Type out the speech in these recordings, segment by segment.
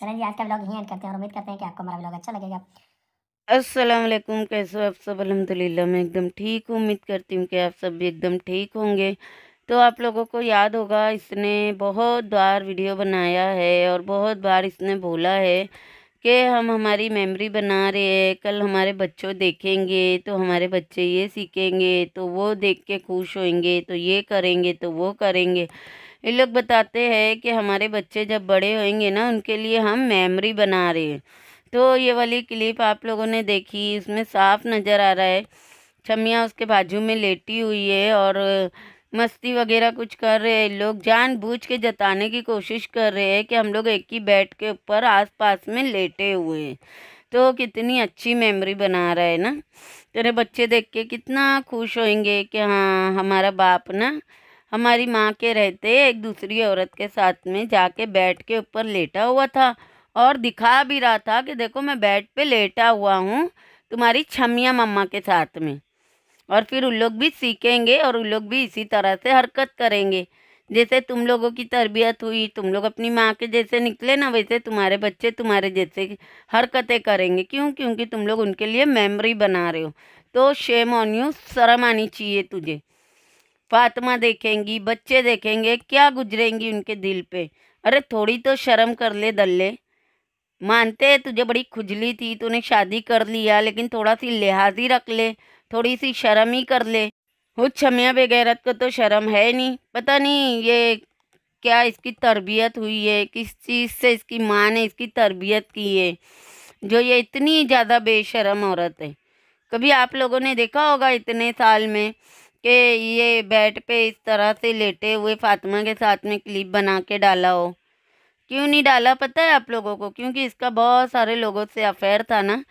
चलें जी आज का ब्लॉग यहीं एंड करते हैं और उम्मीद करते हैं कि आपको हमारा ब्लॉग अच्छा लगेगा अस्सलाम वालेकुम कैसे हो आप सब अलहमदिल्ला मैं एकदम ठीक हूँ उम्मीद करती हूँ कि आप सब भी एकदम ठीक होंगे तो आप लोगों को याद होगा इसने बहुत बार वीडियो बनाया है और बहुत बार इसने बोला है कि हम हमारी मेमोरी बना रहे हैं कल हमारे बच्चों देखेंगे तो हमारे बच्चे ये सीखेंगे तो वो देख के खुश होंगे तो ये करेंगे तो वो करेंगे ये लोग बताते हैं कि हमारे बच्चे जब बड़े होंगे ना उनके लिए हम मेमोरी बना रहे हैं तो ये वाली क्लिप आप लोगों ने देखी इसमें साफ नज़र आ रहा है छमिया उसके बाजू में लेटी हुई है और मस्ती वगैरह कुछ कर रहे हैं लोग जान बूझ के जताने की कोशिश कर रहे हैं कि हम लोग एक ही बेड के ऊपर आसपास में लेटे हुए हैं तो कितनी अच्छी मेमोरी बना रहा है ना तेरे बच्चे देख के कितना खुश होंगे कि हाँ हमारा बाप ना हमारी माँ के रहते एक दूसरी औरत के साथ में जाके बेड के ऊपर लेटा हुआ था और दिखा भी रहा था कि देखो मैं बेड पे लेटा हुआ हूँ तुम्हारी छमिया मम्मा के साथ में और फिर उन लोग भी सीखेंगे और उन लोग भी इसी तरह से हरकत करेंगे जैसे तुम लोगों की तरबियत हुई तुम लोग अपनी माँ के जैसे निकले ना वैसे तुम्हारे बच्चे तुम्हारे जैसे हरकतें करेंगे क्यों क्योंकि तुम लोग उनके लिए मेमोरी बना रहे हो तो शेम ऑन यू शर्म आनी चाहिए तुझे फातिमा देखेंगी बच्चे देखेंगे क्या गुजरेंगी उनके दिल पे अरे थोड़ी तो शर्म कर ले दल्ले मानते हैं तुझे बड़ी खुजली थी तूने शादी कर लिया लेकिन थोड़ा सी लिहाज ही रख ले थोड़ी सी शर्म ही कर ले वो छमिया बेगैरत को तो शर्म है नहीं पता नहीं ये क्या इसकी तरबियत हुई है किस चीज़ से इसकी माँ ने इसकी तरबियत की है जो ये इतनी ज़्यादा बेशरम औरत है कभी आप लोगों ने देखा होगा इतने साल में कि ये बेड पे इस तरह से लेटे हुए फातिमा के साथ में क्लिप बना के डाला हो क्यों नहीं डाला पता है आप लोगों को क्योंकि इसका बहुत सारे लोगों से अफेयर था ना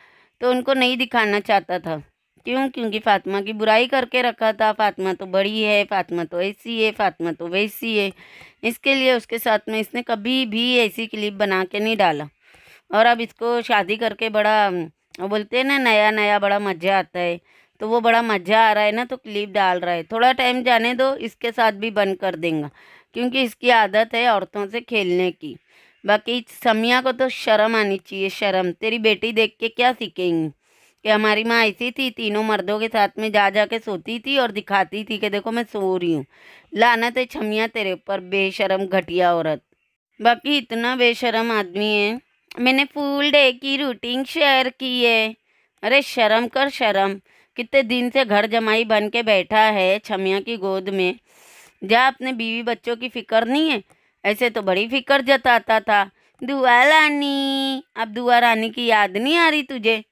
तो उनको नहीं दिखाना चाहता था क्यों क्योंकि फातिमा की बुराई करके रखा था फातिमा तो बड़ी है फातिमा तो ऐसी है फातिमा तो वैसी है इसके लिए उसके साथ में इसने कभी भी ऐसी क्लिप बना के नहीं डाला और अब इसको शादी करके बड़ा बोलते हैं ना नया नया बड़ा मज़ा आता है तो वो बड़ा मज़ा आ रहा है ना तो क्लिप डाल रहा है थोड़ा टाइम जाने दो इसके साथ भी बंद कर देंगे क्योंकि इसकी आदत है औरतों से खेलने की बाकी समिया को तो शर्म आनी चाहिए शर्म तेरी बेटी देख के क्या सीखेंगी कि हमारी माँ ऐसी थी तीनों मर्दों के साथ में जा जा के सोती थी और दिखाती थी कि देखो मैं सो रही हूँ लानत है छमिया तेरे ऊपर बेशरम घटिया औरत बाकी इतना बेशरम आदमी है मैंने फुल डे की रूटीन शेयर की है अरे शर्म कर शर्म कितने दिन से घर जमाई बन के बैठा है छमिया की गोद में जा अपने बीवी बच्चों की फ़िक्र नहीं है ऐसे तो बड़ी फ़िक्र जताता था दुआ रानी अब दुआ रानी की याद नहीं आ रही तुझे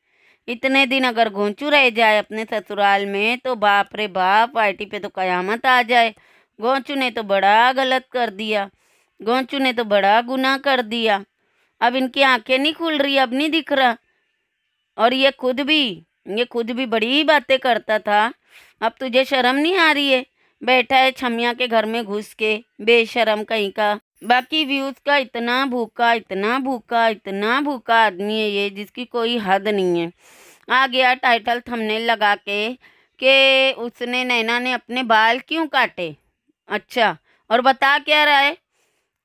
इतने दिन अगर घोंचू रह जाए अपने ससुराल में तो बाप रे बाप पार्टी पे तो कयामत आ जाए घोंचू ने तो बड़ा गलत कर दिया घोंचू ने तो बड़ा गुनाह कर दिया अब इनकी आंखें नहीं खुल रही अब नहीं दिख रहा और ये खुद भी ये खुद भी बड़ी बातें करता था अब तुझे शर्म नहीं आ रही है बैठा है छमिया के घर में घुस के बेशरम कहीं का बाकी व्यूज का इतना भूखा इतना भूखा इतना भूखा आदमी है ये जिसकी कोई हद नहीं है आ गया टाइटल थमने लगा के कि उसने नैना ने अपने बाल क्यों काटे अच्छा और बता क्या रहा है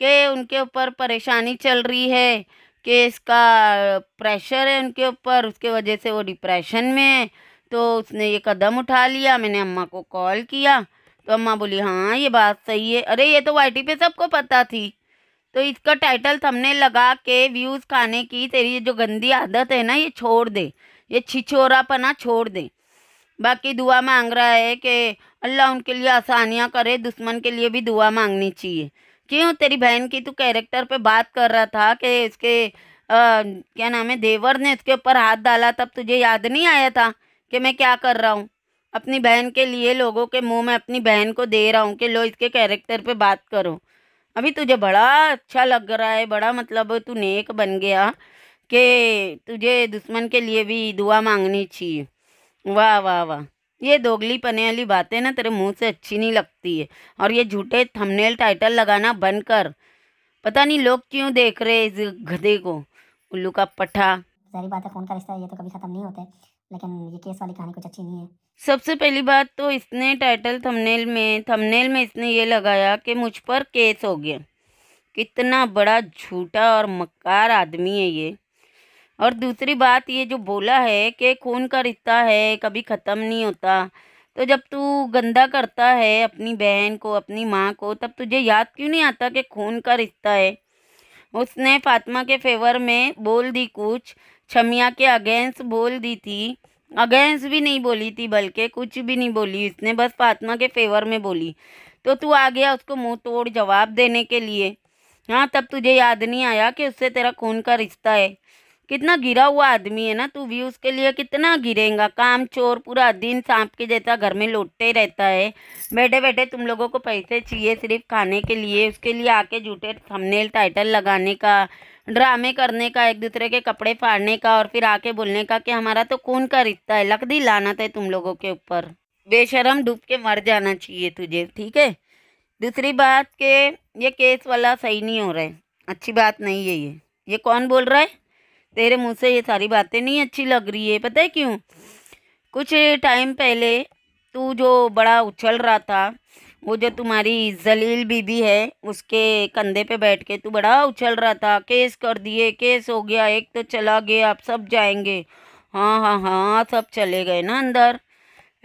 कि उनके ऊपर परेशानी चल रही है कि इसका प्रेशर है उनके ऊपर उसके वजह से वो डिप्रेशन में है तो उसने ये कदम उठा लिया मैंने अम्मा को कॉल किया तो अम्मा बोली हाँ ये बात सही है अरे ये तो टी पे सबको पता थी तो इसका टाइटल थमने लगा के व्यूज़ खाने की तेरी जो गंदी आदत है ना ये छोड़ दे ये छिछोरापना छोड़ दे बाकी दुआ मांग रहा है कि अल्लाह उनके लिए आसानियाँ करे दुश्मन के लिए भी दुआ मांगनी चाहिए क्यों तेरी बहन की तू कैरेक्टर पे बात कर रहा था कि इसके आ, क्या नाम है देवर ने इसके ऊपर हाथ डाला तब तुझे याद नहीं आया था कि मैं क्या कर रहा हूँ अपनी बहन के लिए लोगों के मुंह में अपनी बहन को दे रहा हूँ कि लो इसके कैरेक्टर पे बात करो अभी तुझे बड़ा अच्छा लग रहा है बड़ा मतलब तू नेक बन गया कि तुझे दुश्मन के लिए भी दुआ मांगनी चाहिए वाह वाह वाह ये दोगली पने वाली बातें ना तेरे मुंह से अच्छी नहीं लगती है और ये झूठे थंबनेल टाइटल लगाना बंद कर पता नहीं लोग क्यों देख रहे इस गधे को उल्लू का पठा सारी बात है फोन का रिश्ता ये तो कभी खत्म नहीं होते लेकिन ये केस वाली कहानी कुछ अच्छी नहीं है सबसे पहली बात तो इसने टाइटल थंबनेल में थंबनेल में इसने ये लगाया कि मुझ पर केस हो गया कितना बड़ा झूठा और मक्कार आदमी है ये और दूसरी बात ये जो बोला है कि खून का रिश्ता है कभी ख़त्म नहीं होता तो जब तू गंदा करता है अपनी बहन को अपनी माँ को तब तुझे याद क्यों नहीं आता कि खून का रिश्ता है उसने फातिमा के फेवर में बोल दी कुछ छमिया के अगेंस्ट बोल दी थी अगेंस्ट भी नहीं बोली थी बल्कि कुछ भी नहीं बोली उसने बस फातिमा के फेवर में बोली तो तू आ गया उसको मुँह तोड़ जवाब देने के लिए हाँ तब तुझे याद नहीं आया कि उससे तेरा खून का रिश्ता है कितना गिरा हुआ आदमी है ना तू भी उसके लिए कितना गिरेगा काम चोर पूरा दिन सांप के जैसा घर में लौटते रहता है बैठे बैठे तुम लोगों को पैसे चाहिए सिर्फ खाने के लिए उसके लिए आके जूठे थंबनेल टाइटल लगाने का ड्रामे करने का एक दूसरे के कपड़े फाड़ने का और फिर आके बोलने का कि हमारा तो खून का रिश्ता है लकदी लाना था तुम लोगों के ऊपर बेशरम डूब के मर जाना चाहिए तुझे ठीक है दूसरी बात के ये केस वाला सही नहीं हो रहा है अच्छी बात नहीं है ये ये कौन बोल रहा है तेरे मुंह से ये सारी बातें नहीं अच्छी लग रही है पता है क्यों कुछ टाइम पहले तू जो बड़ा उछल रहा था वो जो तुम्हारी जलील बीबी है उसके कंधे पे बैठ के तू बड़ा उछल रहा था केस कर दिए केस हो गया एक तो चला गया आप सब जाएंगे हाँ हाँ हाँ सब चले गए ना अंदर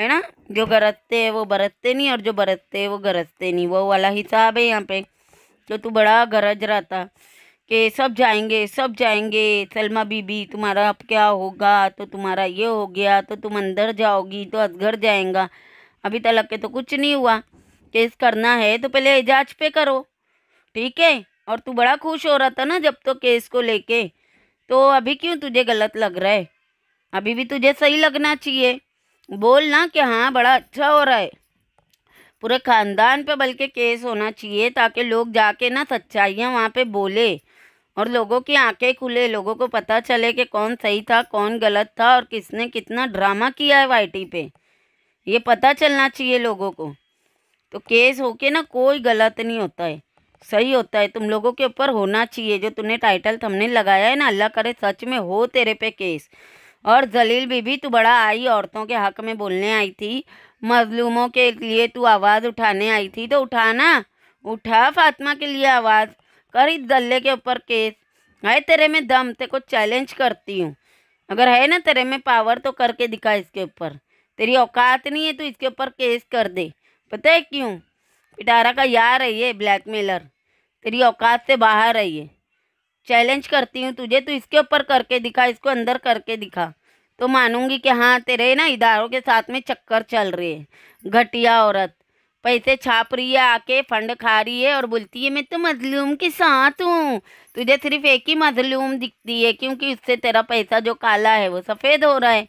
है ना जो गरजते हैं वो बरतते नहीं और जो बरतते हैं वो गरजते नहीं वो वाला हिसाब है यहाँ पे तो तू बड़ा गरज रहा था कि सब जाएंगे सब जाएंगे सलमा बीबी तुम्हारा अब क्या होगा तो तुम्हारा ये हो गया तो तुम अंदर जाओगी तो असगर जाएगा अभी तलक के तो कुछ नहीं हुआ केस करना है तो पहले एजाज पे करो ठीक है और तू बड़ा खुश हो रहा था ना जब तो केस को लेके तो अभी क्यों तुझे गलत लग रहा है अभी भी तुझे सही लगना चाहिए बोल ना कि हाँ बड़ा अच्छा हो रहा है पूरे ख़ानदान पे बल्कि केस होना चाहिए ताकि लोग जाके ना सच्चाइयाँ वहाँ पे बोले और लोगों की आंखें खुले लोगों को पता चले कि कौन सही था कौन गलत था और किसने कितना ड्रामा किया है वाईटी पे ये पता चलना चाहिए लोगों को तो केस होके ना कोई गलत नहीं होता है सही होता है तुम लोगों के ऊपर होना चाहिए जो तूने टाइटल थमने लगाया है ना अल्लाह करे सच में हो तेरे पे केस और जलील बीबी तू बड़ा आई औरतों के हक में बोलने आई थी मजलूमों के लिए तू आवाज़ उठाने आई थी तो उठाना उठा फातमा के लिए आवाज़ कर इस दल्ले के ऊपर केस है तेरे में दम ते को चैलेंज करती हूँ अगर है ना तेरे में पावर तो करके दिखा इसके ऊपर तेरी औकात नहीं है तो इसके ऊपर केस कर दे पता है क्यों पिटारा का यार है ये ब्लैकमेलर तेरी औकात से बाहर है ये चैलेंज करती हूँ तुझे तो इसके ऊपर करके दिखा इसको अंदर करके दिखा तो मानूंगी कि हाँ तेरे ना इदारों के साथ में चक्कर चल रही है घटिया औरत पैसे छाप रही है आके फंड खा रही है और बोलती है मैं तो मजलूम के साथ हूँ तुझे सिर्फ एक ही मजलूम दिखती है क्योंकि उससे तेरा पैसा जो काला है वो सफ़ेद हो रहा है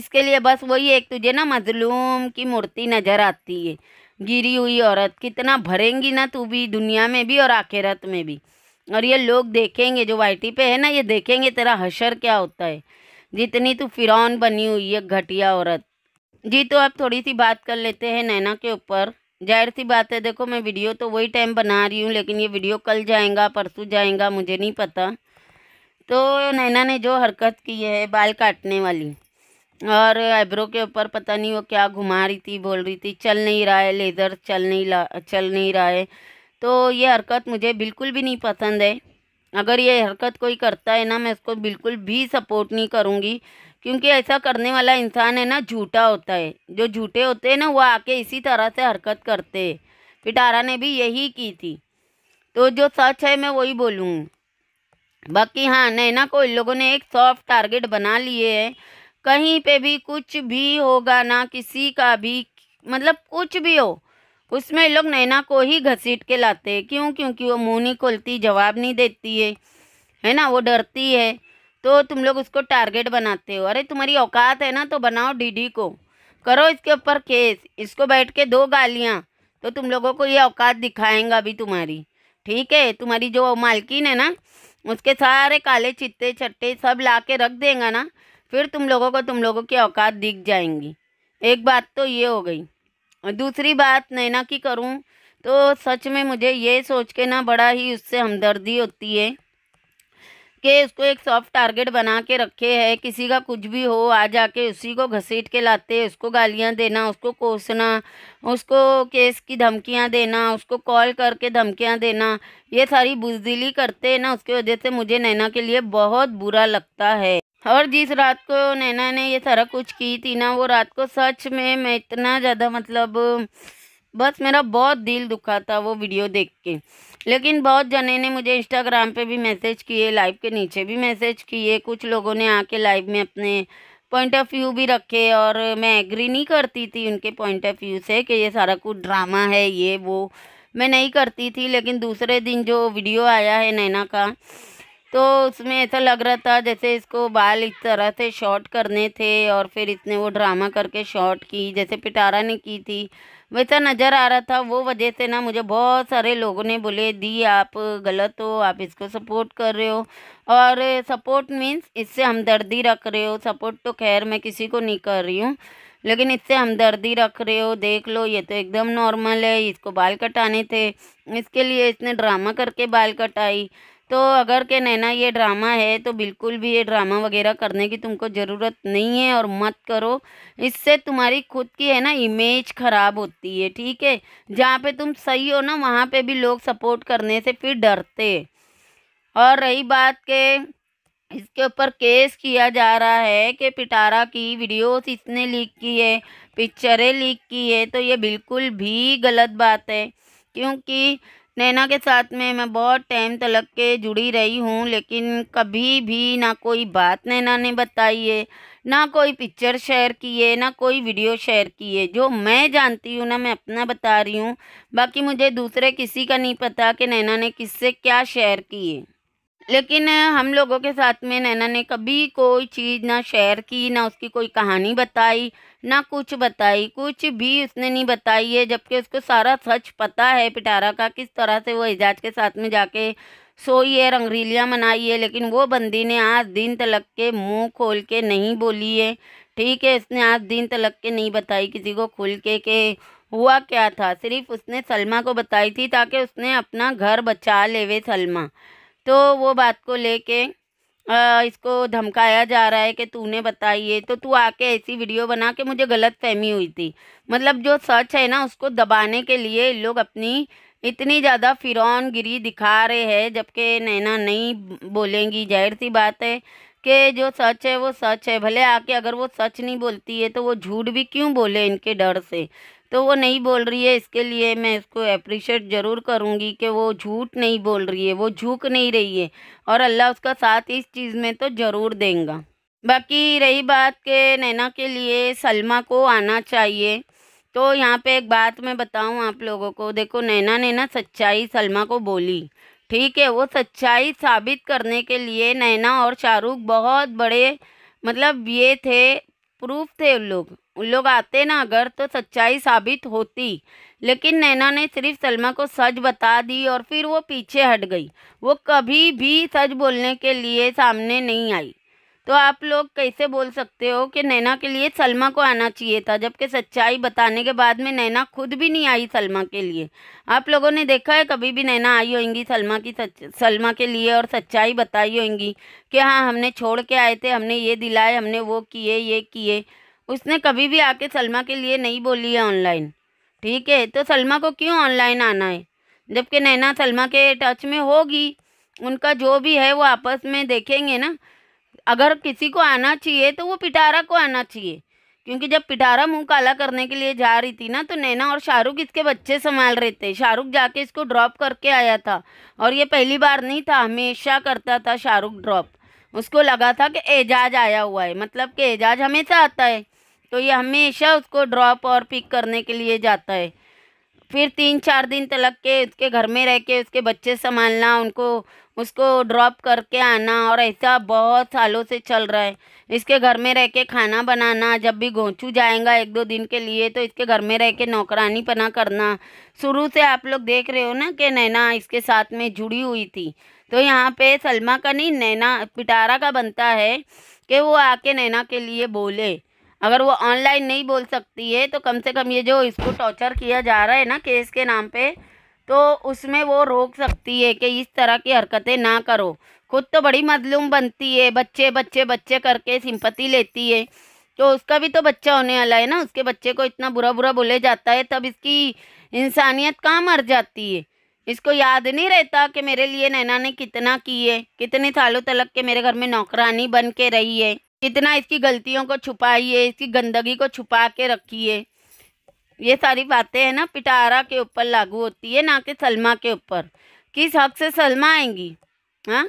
इसके लिए बस वही एक तुझे ना मजलूम की मूर्ति नज़र आती है गिरी हुई औरत कितना भरेंगी ना तू भी दुनिया में भी और आखिरत में भी और ये लोग देखेंगे जो वाइटी पे है ना ये देखेंगे तेरा हशर क्या होता है जितनी तू फिरौन बनी हुई है घटिया औरत जी तो अब थोड़ी सी बात कर लेते हैं नैना के ऊपर जाहिर सी बात है देखो मैं वीडियो तो वही टाइम बना रही हूँ लेकिन ये वीडियो कल जाएगा परसों जाएगा मुझे नहीं पता तो नैना ने जो हरकत की है बाल काटने वाली और आईब्रो के ऊपर पता नहीं वो क्या घुमा रही थी बोल रही थी चल नहीं रहा है लेज़र चल नहीं ला चल नहीं रहा है तो ये हरकत मुझे बिल्कुल भी नहीं पसंद है अगर ये हरकत कोई करता है ना मैं इसको बिल्कुल भी सपोर्ट नहीं करूँगी क्योंकि ऐसा करने वाला इंसान है ना झूठा होता है जो झूठे होते हैं ना वो आके इसी तरह से हरकत करते हैं पिटारा ने भी यही की थी तो जो सच है मैं वही बोलूँगी बाकी हाँ नैना को इन लोगों ने एक सॉफ्ट टारगेट बना लिए है कहीं पे भी कुछ भी होगा ना किसी का भी मतलब कुछ भी हो उसमें लोग नैना को ही घसीट के लाते हैं क्यों क्योंकि वो मुँह नहीं खोलती जवाब नहीं देती है है ना वो डरती है तो तुम लोग उसको टारगेट बनाते हो अरे तुम्हारी औकात है ना तो बनाओ डीडी को करो इसके ऊपर केस इसको बैठ के दो गालियाँ तो तुम लोगों को ये औकात दिखाएंगा अभी तुम्हारी ठीक है तुम्हारी जो मालकिन है ना उसके सारे काले चित्ते चट्टे सब ला के रख देंगे ना फिर तुम लोगों को तुम लोगों की औकात दिख जाएंगी एक बात तो ये हो गई और दूसरी बात नैना की करूँ तो सच में मुझे ये सोच के ना बड़ा ही उससे हमदर्दी होती है के इसको एक सॉफ्ट टारगेट बना के रखे है किसी का कुछ भी हो आ जाके उसी को घसीट के लाते उसको गालियाँ देना उसको कोसना उसको केस की धमकियाँ देना उसको कॉल करके धमकियाँ देना ये सारी बुजदिली करते हैं ना उसकी वजह से मुझे नैना के लिए बहुत बुरा लगता है और जिस रात को नैना ने ये सारा कुछ की थी ना वो रात को सच में मैं इतना ज़्यादा मतलब बस मेरा बहुत दिल दुखा था वो वीडियो देख के लेकिन बहुत जने ने मुझे इंस्टाग्राम पे भी मैसेज किए लाइव के नीचे भी मैसेज किए कुछ लोगों ने आके लाइव में अपने पॉइंट ऑफ व्यू भी रखे और मैं एग्री नहीं करती थी उनके पॉइंट ऑफ व्यू से कि ये सारा कुछ ड्रामा है ये वो मैं नहीं करती थी लेकिन दूसरे दिन जो वीडियो आया है नैना का तो उसमें ऐसा लग रहा था जैसे इसको बाल इस तरह से शॉर्ट करने थे और फिर इसने वो ड्रामा करके शॉर्ट की जैसे पिटारा ने की थी वैसा नज़र आ रहा था वो वजह से ना मुझे बहुत सारे लोगों ने बोले दी आप गलत हो आप इसको सपोर्ट कर रहे हो और सपोर्ट मीन्स इससे हमदर्दी रख रहे हो सपोर्ट तो खैर मैं किसी को नहीं कर रही हूँ लेकिन इससे हमदर्दी रख रहे हो देख लो ये तो एकदम नॉर्मल है इसको बाल कटाने थे इसके लिए इसने ड्रामा करके बाल कटाई तो अगर के नैना ये ड्रामा है तो बिल्कुल भी ये ड्रामा वगैरह करने की तुमको ज़रूरत नहीं है और मत करो इससे तुम्हारी खुद की है ना इमेज ख़राब होती है ठीक है जहाँ पे तुम सही हो ना वहाँ पे भी लोग सपोर्ट करने से फिर डरते और रही बात के इसके ऊपर केस किया जा रहा है कि पिटारा की वीडियोस इसने लीक की है पिक्चरें लीक की है तो ये बिल्कुल भी गलत बात है क्योंकि नैना के साथ में मैं बहुत टाइम तलक के जुड़ी रही हूँ लेकिन कभी भी ना कोई बात नैना ने बताई है ना कोई पिक्चर शेयर की है ना कोई वीडियो शेयर की है जो मैं जानती हूँ ना मैं अपना बता रही हूँ बाकी मुझे दूसरे किसी का नहीं पता कि नैना ने किससे क्या शेयर किए लेकिन हम लोगों के साथ में नैना ने कभी कोई चीज़ ना शेयर की ना उसकी कोई कहानी बताई ना कुछ बताई कुछ भी उसने नहीं बताई है जबकि उसको सारा सच पता है पिटारा का किस तरह से वो एजाज के साथ में जाके सोई है रंगरीलियाँ मनाई है लेकिन वो बंदी ने आज दिन तलक के मुंह खोल के नहीं बोली है ठीक है उसने आज दिन तलक के नहीं बताई किसी को खुल के के हुआ क्या था सिर्फ उसने सलमा को बताई थी ताकि उसने अपना घर बचा लेवे सलमा तो वो बात को लेके इसको धमकाया जा रहा है कि तूने बताई है तो तू आके ऐसी वीडियो बना के मुझे गलत फहमी हुई थी मतलब जो सच है ना उसको दबाने के लिए लोग अपनी इतनी ज़्यादा फिरौन गिरी दिखा रहे हैं जबकि नैना नहीं बोलेंगी जाहिर सी बात है कि जो सच है वो सच है भले आके अगर वो सच नहीं बोलती है तो वो झूठ भी क्यों बोले इनके डर से तो वो नहीं बोल रही है इसके लिए मैं इसको अप्रिशिएट ज़रूर करूँगी कि वो झूठ नहीं बोल रही है वो झूक नहीं रही है और अल्लाह उसका साथ इस चीज़ में तो ज़रूर देंगे बाकी रही बात के नैना के लिए सलमा को आना चाहिए तो यहाँ पे एक बात मैं बताऊँ आप लोगों को देखो नैना ने ना सच्चाई सलमा को बोली ठीक है वो सच्चाई साबित करने के लिए नैना और शाहरुख बहुत बड़े मतलब ये थे प्रूफ थे उन लोग उन लोग आते ना अगर तो सच्चाई साबित होती लेकिन नैना ने सिर्फ सलमा को सच बता दी और फिर वो पीछे हट गई वो कभी भी सच बोलने के लिए सामने नहीं आई तो आप लोग कैसे बोल सकते हो कि नैना के लिए सलमा को आना चाहिए था जबकि सच्चाई बताने के बाद में नैना खुद भी नहीं आई सलमा के लिए आप लोगों ने देखा है कभी भी नैना आई होंगी सलमा की सच सलमा के लिए और सच्चाई बताई होंगी कि हाँ हमने छोड़ के आए थे हमने ये दिलाए हमने वो किए ये किए उसने कभी भी आके सलमा के लिए नहीं बोली है ऑनलाइन ठीक है तो सलमा को क्यों ऑनलाइन आना है जबकि नैना सलमा के टच में होगी उनका जो भी है वो आपस में देखेंगे ना अगर किसी को आना चाहिए तो वो पिटारा को आना चाहिए क्योंकि जब पिटारा मुंह काला करने के लिए जा रही थी ना तो नैना और शाहरुख इसके बच्चे संभाल रहे थे शाहरुख जाके इसको ड्रॉप करके आया था और ये पहली बार नहीं था हमेशा करता था शाहरुख ड्रॉप उसको लगा था कि एजाज आया हुआ है मतलब कि एजाज हमेशा आता है तो ये हमेशा उसको ड्रॉप और पिक करने के लिए जाता है फिर तीन चार दिन तलक के उसके घर में रह के उसके बच्चे संभालना उनको उसको ड्रॉप करके आना और ऐसा बहुत सालों से चल रहा है इसके घर में रह के खाना बनाना जब भी गोंचू जाएगा एक दो दिन के लिए तो इसके घर में रह के नौकरानी पना करना शुरू से आप लोग देख रहे हो ना कि नैना इसके साथ में जुड़ी हुई थी तो यहाँ पे सलमा का नहीं नैना पिटारा का बनता है कि वो आके नैना के लिए बोले अगर वो ऑनलाइन नहीं बोल सकती है तो कम से कम ये जो इसको टॉर्चर किया जा रहा है ना केस के नाम पे तो उसमें वो रोक सकती है कि इस तरह की हरकतें ना करो खुद तो बड़ी मजलूम बनती है बच्चे बच्चे बच्चे करके सिंपत्ति लेती है तो उसका भी तो बच्चा होने वाला है ना उसके बच्चे को इतना बुरा बुरा बोले जाता है तब इसकी इंसानियत कहाँ मर जाती है इसको याद नहीं रहता कि मेरे लिए नैना ने कितना की है कितने सालों तलक के मेरे घर में नौकरानी बन के रही है कितना इसकी गलतियों को छुपाइए इसकी गंदगी को छुपा के रखिए ये सारी बातें हैं ना पिटारा के ऊपर लागू होती है ना कि सलमा के ऊपर किस हक से सलमा आएंगी हाँ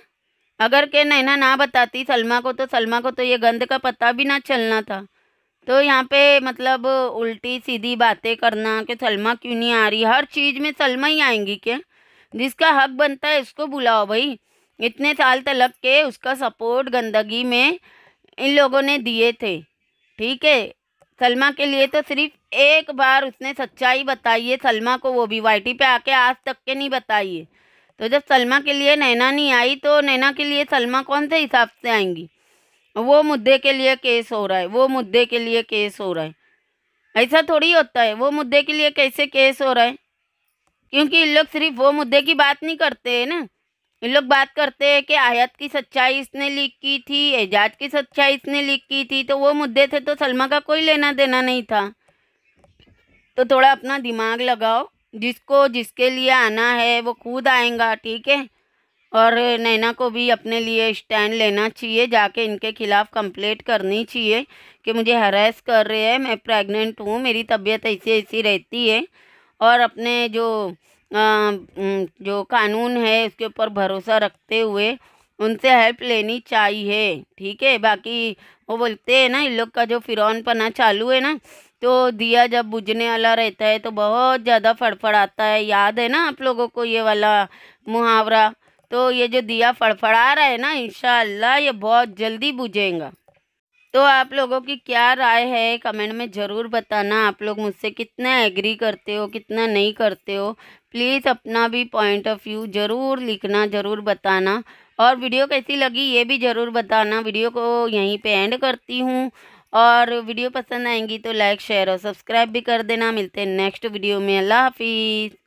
अगर के नैना ना बताती सलमा को तो सलमा को तो ये गंद का पता भी ना चलना था तो यहाँ पे मतलब उल्टी सीधी बातें करना कि सलमा क्यों नहीं आ रही हर चीज़ में सलमा ही आएंगी क्या जिसका हक बनता है उसको बुलाओ भाई इतने साल तलक के उसका सपोर्ट गंदगी में इन लोगों ने दिए थे ठीक है सलमा के लिए तो सिर्फ एक बार उसने सच्चाई बताई है सलमा को वो भी वाइटी पे आके आज तक के नहीं बताई है तो जब सलमा के लिए नैना नहीं आई तो नैना के लिए सलमा कौन से हिसाब से आएंगी वो मुद्दे के लिए केस हो रहा है वो मुद्दे के लिए केस हो रहा है ऐसा थोड़ी होता है वो मुद्दे के लिए कैसे केस हो रहा है क्योंकि इन लोग सिर्फ वो मुद्दे की बात नहीं करते हैं ना इन लोग बात करते हैं कि आयत की सच्चाई इसने लीक की थी एजाज की सच्चाई इसने लीक की थी तो वो मुद्दे थे तो सलमा का कोई लेना देना नहीं था तो थोड़ा अपना दिमाग लगाओ जिसको जिसके लिए आना है वो खुद आएगा ठीक है और नैना को भी अपने लिए स्टैंड लेना चाहिए जाके इनके खिलाफ़ कंप्लेंट करनी चाहिए कि मुझे हरास कर रहे हैं मैं प्रेग्नेंट हूँ मेरी तबीयत ऐसी ऐसी रहती है और अपने जो जो कानून है उसके ऊपर भरोसा रखते हुए उनसे हेल्प लेनी चाहिए ठीक है बाकी वो बोलते हैं ना इन लोग का जो फिरौन पना चालू है ना तो दिया जब बुझने वाला रहता है तो बहुत ज़्यादा फड़फड़ाता है याद है ना आप लोगों को ये वाला मुहावरा तो ये जो दिया फड़फड़ा रहा है ना इन ये बहुत जल्दी बुझेगा तो आप लोगों की क्या राय है कमेंट में ज़रूर बताना आप लोग मुझसे कितना एग्री करते हो कितना नहीं करते हो प्लीज़ अपना भी पॉइंट ऑफ व्यू ज़रूर लिखना ज़रूर बताना और वीडियो कैसी लगी ये भी ज़रूर बताना वीडियो को यहीं पे एंड करती हूँ और वीडियो पसंद आएंगी तो लाइक शेयर और सब्सक्राइब भी कर देना मिलते हैं नेक्स्ट वीडियो में अल्लाह हाफिज़